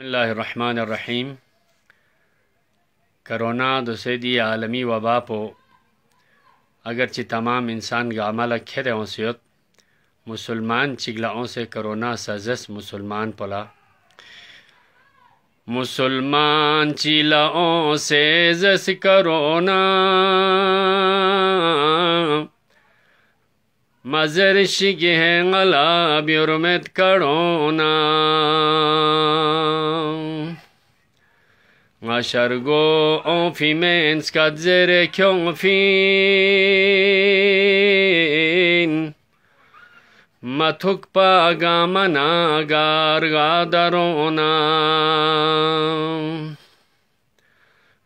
بسم الله الرحمن الرحیم کرونا دوسیدی عالمی وبا پو اگرچہ تمام انسان گا عمل کھیر اوسیت مسلمان چگلاؤں سے کرونا سازس مسلمان پلا مسلمان چیلاؤں سے زس کرونا मजर शिगे गला ब्युरमित करोना Aşargo onfimen skadzere konfin Matuk pagamana gargadarona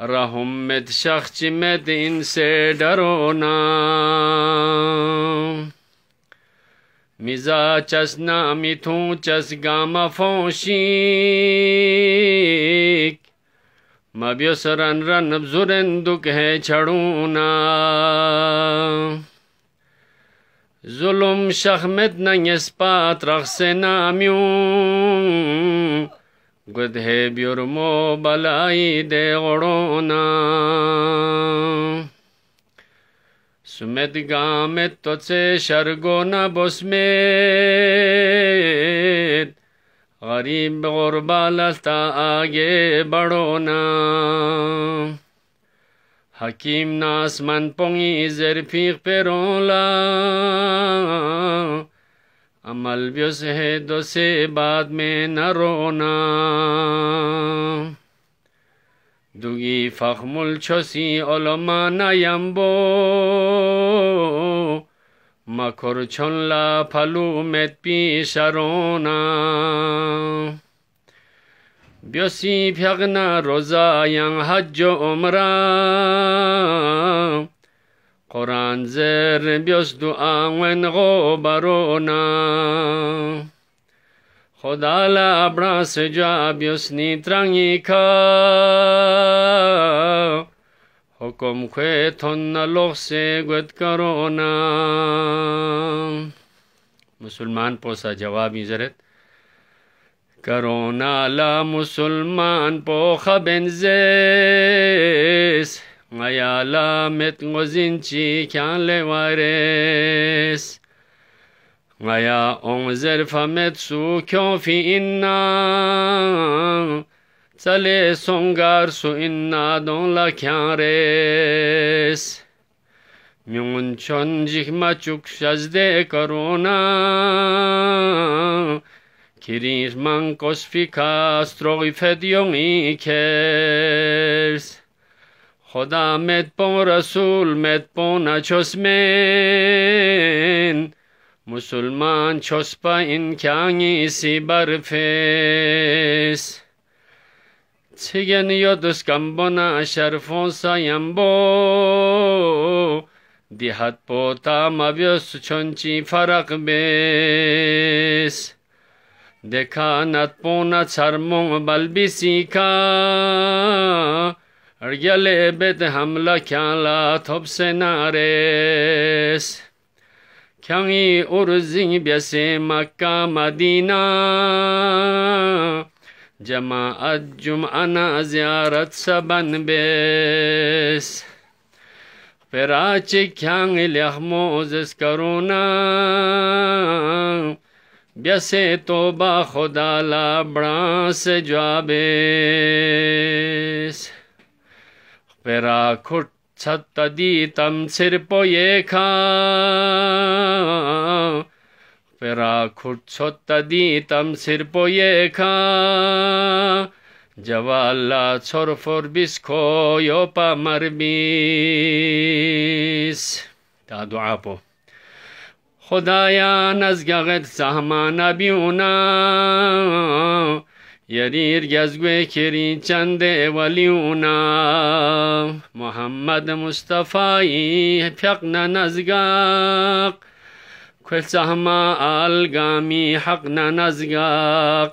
rahum med shakh med inse se darona miza chas na mithu chas ga ma phoshi ma saran ran zuren duk hai chaduna zulum shakh med na yes pat na myu گدھے بیورمو بلائی دے غڑونا سمت گام تجھ سے شرگو نہ بسمیت غریب غربا لستا آگے بڑھونا حکیم ناسمن پونگی زرفیق پیرولا амал бёсеҳе досе бад менарона дуги фахмулчоси олома наямбо макорчон ла палу медпишарона бёси пиагна роза янҳаҷҷо умрам قرانزر بیستو غو غبرونا خدا لبرا سجا بیسنی ترنگی کا حکم که تن لغ سے گد کرونا مسلمان پوسا جوابی زرد کرونا لا مسلمان پوخ بنزر Ayalamet ngozinci kanle vares. Ngaya on zerfamet su kofi inna. Sale songar su inna don la kares. Myun chon jik machuk shazde korona. Kirir man kosfika strogi fed yongi kers. خدا مت پو رسول مت پو نہ چھس مین مسلمان چھس پا انکانی سی برفیس چگن یدس کمبنا شرفون سایمبو دیحت پوتا مبیس چونچی فرق بیس دکانت پونا چرمون بلبی سیکا Ergele bed hamla kala top senares. Kyangi urzing byase Makka Madina. Cemaat Cum'ana ziyaret saban bes. Peraçi kyangi lehmozes karuna. Byase toba khuda la brans jabes. पेराकुत्सत्तदीतं शिर्पयेखा पेराकुत्सत्तदीतं शिर्पयेखा जवाल्ला छोरफोरबिस्खोयोपमर्बिस् تا دعا پو خدایا نزگغت زحمان بیونا यरीर यजग्वे खेरी चंद वलियूना मोहम्मद मुस्तफ़ाई फ़्यक न नजगाक खुलसहमा अलगामी हक न नजगाक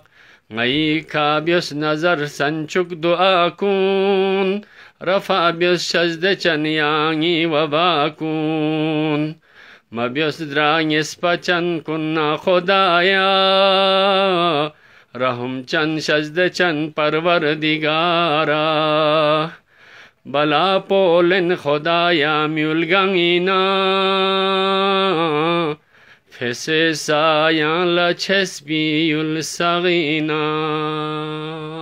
غي كابيس نظر سنچك دعاكون رفع بيس سجد چنياني وباكون ما بيس دراني سپچن كنا خدايا रहम चंद सजद चंद परवर दिगारा बला पोलन खुदाया म्यूल गंगीना फेसे साया लछस्बील सगीना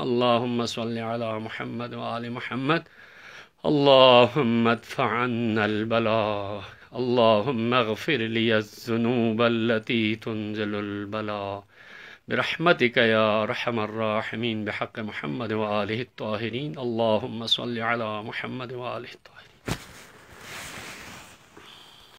اللهم صل على محمد وآل محمد اللهم ادفع عنا البلاء اللهم اغفر لي الذنوب التي تنزل البلاء برحمتك يا أرحم الراحمين بحق محمد وآله الطاهرين اللهم صل على محمد وآله الطاهرين